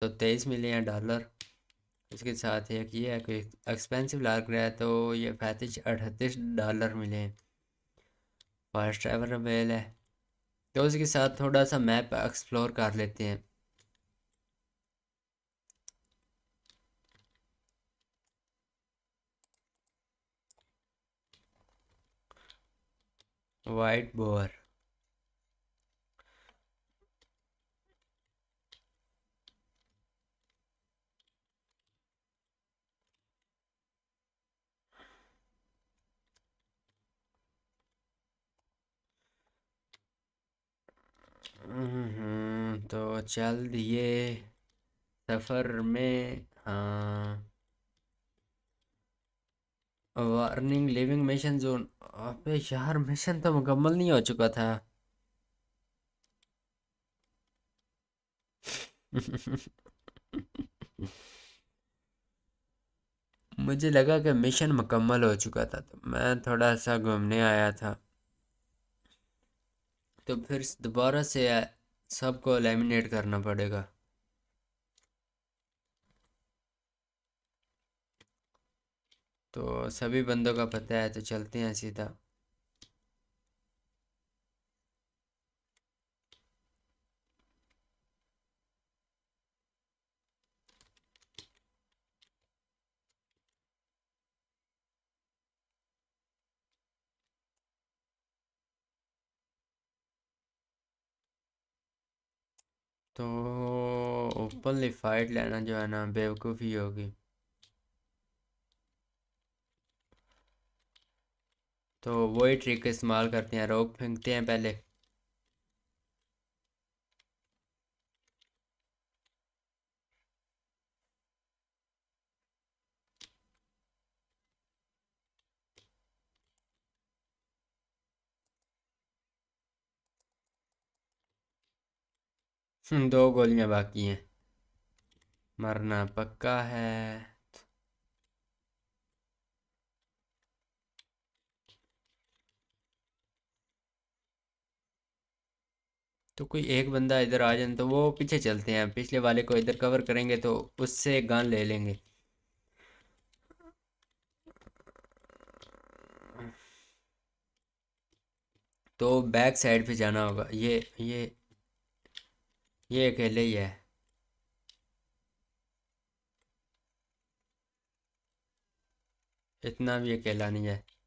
तो तेईस मिले हैं डॉलर इसके साथ एक ये है कि एक्सपेंसिव लग रहा है तो ये पैंतीस अड़तीस डॉलर मिले हैं फर्स्ट एवर अवेल है तो उसके साथ थोड़ा सा मैप एक्सप्लोर कर लेते हैं वाइट बोर तो चल दिए सफ़र में हाँ वार्निंग लिविंग मिशन जोन अबे यार मिशन तो मुकम्मल नहीं हो चुका था मुझे लगा कि मिशन मुकम्मल हो चुका था तो मैं थोड़ा सा घूमने आया था तो फिर दोबारा से सबको एलिमिनेट करना पड़ेगा तो सभी बंदों का पता है तो चलते हैं सीधा तो ओपनली फाइट लेना जो है ना बेवकूफ़ी होगी तो वही ट्रिक इस्तेमाल करते हैं रोक फेंकते हैं पहले हम्म, दो गोलियां बाकी हैं मरना पक्का है तो कोई एक बंदा इधर आ जाए तो वो पीछे चलते हैं पिछले वाले को इधर कवर करेंगे तो उससे गन ले लेंगे तो बैक साइड पे जाना होगा ये ये ये अकेले ही है इतना भी अकेला नहीं है